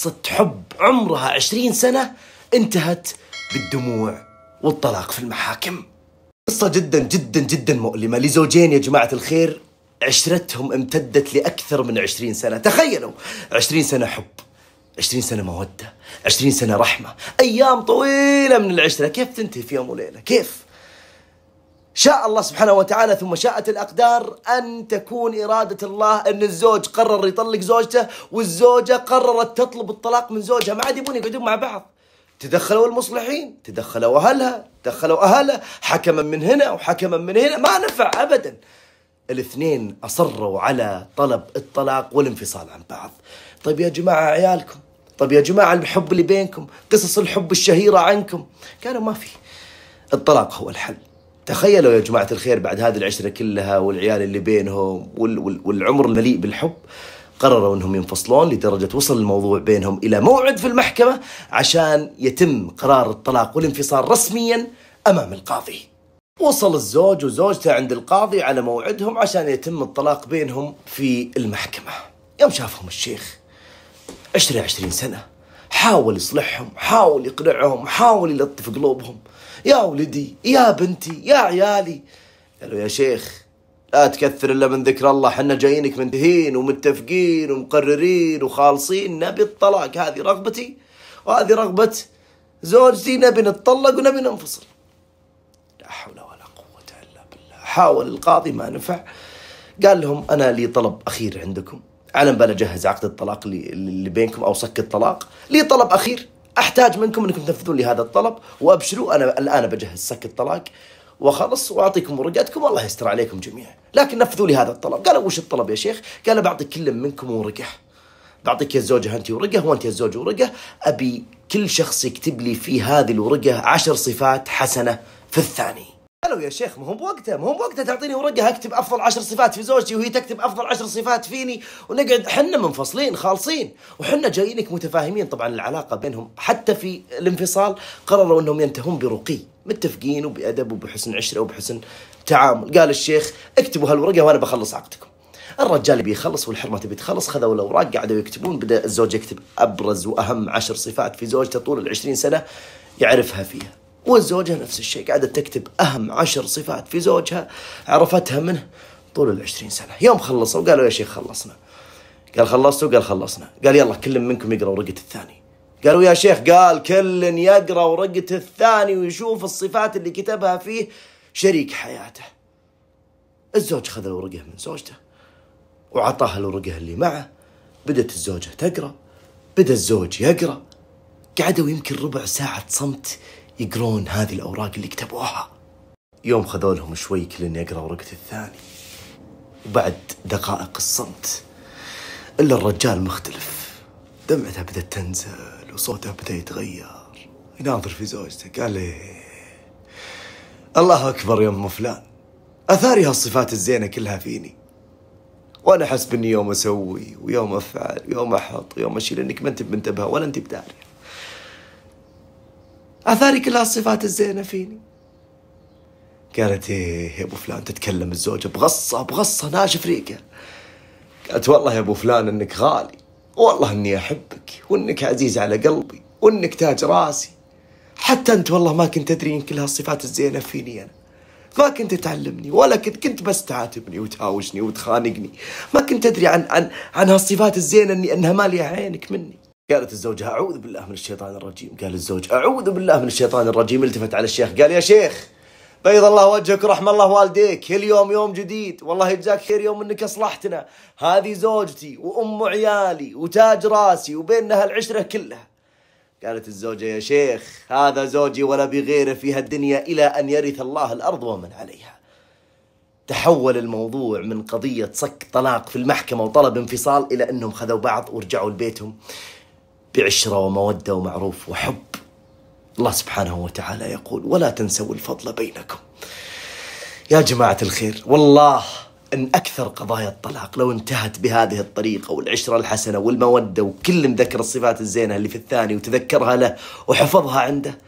قصة حب عمرها عشرين سنة انتهت بالدموع والطلاق في المحاكم قصة جدا جدا جدا مؤلمة لزوجين يا جماعة الخير عشرتهم امتدت لأكثر من عشرين سنة تخيلوا عشرين سنة حب عشرين سنة مودة عشرين سنة رحمة أيام طويلة من العشرة كيف تنتهي في يوم وليلة كيف شاء الله سبحانه وتعالى ثم شاءت الأقدار أن تكون إرادة الله أن الزوج قرر يطلق زوجته والزوجة قررت تطلب الطلاق من زوجها ما عاد يبون يقعدون مع بعض تدخلوا المصلحين تدخلوا أهلها تدخلوا أهلها حكما من هنا وحكما من هنا ما نفع أبدا الاثنين أصروا على طلب الطلاق والانفصال عن بعض طيب يا جماعة عيالكم طيب يا جماعة الحب اللي بينكم قصص الحب الشهيرة عنكم قالوا ما في الطلاق هو الحل تخيلوا يا جماعة الخير بعد هذه العشرة كلها والعيال اللي بينهم والعمر المليء بالحب قرروا انهم ينفصلون لدرجة وصل الموضوع بينهم الى موعد في المحكمة عشان يتم قرار الطلاق والانفصال رسميا امام القاضي. وصل الزوج وزوجته عند القاضي على موعدهم عشان يتم الطلاق بينهم في المحكمة. يوم شافهم الشيخ 20 20 سنة حاول يصلحهم حاول يقنعهم حاول يلطف قلوبهم يا ولدي يا بنتي يا عيالي قالوا يا شيخ لا تكثر الا من ذكر الله حنا جايينك منتهين ومتفقين ومقررين وخالصين نبي الطلاق هذه رغبتي وهذه رغبة زوجتي نبي نتطلق ونبي ننفصل لا حول ولا قوة الا بالله حاول القاضي ما نفع قال لهم انا لي طلب اخير عندكم على بلا اجهز عقد الطلاق اللي بينكم او صك الطلاق لي طلب اخير احتاج منكم انكم تنفذون لي هذا الطلب وابشروا انا الان بجهز صك الطلاق واخلص واعطيكم ورقتكم والله يستر عليكم جميعا لكن نفذوا لي هذا الطلب قالوا وش الطلب يا شيخ قال بعطي كل منكم ورقه بعطيك يا الزوجة أنت ورقة وأنت يا الزوج ورقة أبي كل شخص يكتب لي في هذه الورقة عشر صفات حسنة في الثاني قالوا يا شيخ ما هو بوقتها ما هو بوقتها تعطيني ورقه اكتب افضل عشر صفات في زوجتي وهي تكتب افضل عشر صفات فيني ونقعد حنا منفصلين خالصين وحنا جايينك متفاهمين طبعا العلاقه بينهم حتى في الانفصال قرروا انهم ينتهون برقي متفقين وبادب وبحسن عشره وبحسن تعامل قال الشيخ اكتبوا هالورقه وانا بخلص عقدكم الرجال بيخلص والحرمه تبي تخلص خذوا الاوراق قعدوا يكتبون بدا الزوج يكتب ابرز واهم عشر صفات في زوجته طول ال 20 سنه يعرفها فيها والزوجه نفس الشيء قاعدة تكتب أهم عشر صفات في زوجها عرفتها منه طول العشرين سنة يوم خلصوا قالوا يا شيخ خلصنا قال خلصتوا قال خلصنا قال يلا كل منكم يقرأ ورقة الثاني قالوا يا شيخ قال كل يقرأ ورقة الثاني ويشوف الصفات اللي كتبها فيه شريك حياته الزوج خذ الورقة من زوجته وعطاها الورقة اللي معه بدأت الزوجة تقرأ بدأ الزوج يقرأ قعدوا يمكن ربع ساعة صمت يقرون هذه الأوراق اللي كتبوها يوم خذولهم شوي كل يقرأ ورقة الثاني وبعد دقائق الصمت إلا الرجال مختلف دمعته بدأت تنزل وصوته بدأ يتغير يناظر في زوجته قال لي الله أكبر يا أم فلان أثاري هالصفات الزينة كلها فيني وأنا حسب أني يوم أسوي ويوم أفعل ويوم أحط ويوم أشيل أنك ما أنت بمنتبهة ولا أنت بداري آثاري كلها الصفات الزينة فيني قالت إيه يا أبو فلان تتكلم الزوجة بغصة بغصة ناشف ريقة قالت والله يا أبو فلان إنك غالي والله إني أحبك وإنك عزيز على قلبي وإنك تاج راسي حتى أنت والله ما كنت أدري إن كل هالصفات الزينة فيني أنا ما كنت تعلمني ولا كنت كنت بس تعاتبني وتهاوشني وتخانقني ما كنت أدري عن عن عن هالصفات الزينة إني أنها مالية عينك مني قالت الزوجة أعوذ بالله من الشيطان الرجيم قال الزوج أعوذ بالله من الشيطان الرجيم التفت على الشيخ قال يا شيخ بيض الله وجهك ورحم الله والديك اليوم يوم جديد والله يجزاك خير يوم انك اصلحتنا هذه زوجتي وام عيالي وتاج راسي وبيننا العشرة كلها قالت الزوجة يا شيخ هذا زوجي ولا بغيره في هالدنيا إلى أن يرث الله الأرض ومن عليها تحول الموضوع من قضية صك طلاق في المحكمة وطلب انفصال إلى أنهم خذوا بعض ورجعوا لبيتهم بعشرة ومودة ومعروف وحب الله سبحانه وتعالى يقول ولا تنسوا الفضل بينكم يا جماعة الخير والله أن أكثر قضايا الطلاق لو انتهت بهذه الطريقة والعشرة الحسنة والمودة وكل مذكر الصفات الزينة اللي في الثاني وتذكرها له وحفظها عنده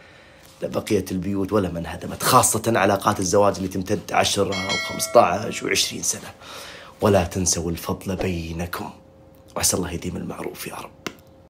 لبقيت البيوت ولا من انهدمت خاصة علاقات الزواج اللي تمتد عشرة أو خمسة عشر وعشرين سنة ولا تنسوا الفضل بينكم وعسى الله يديم المعروف يا رب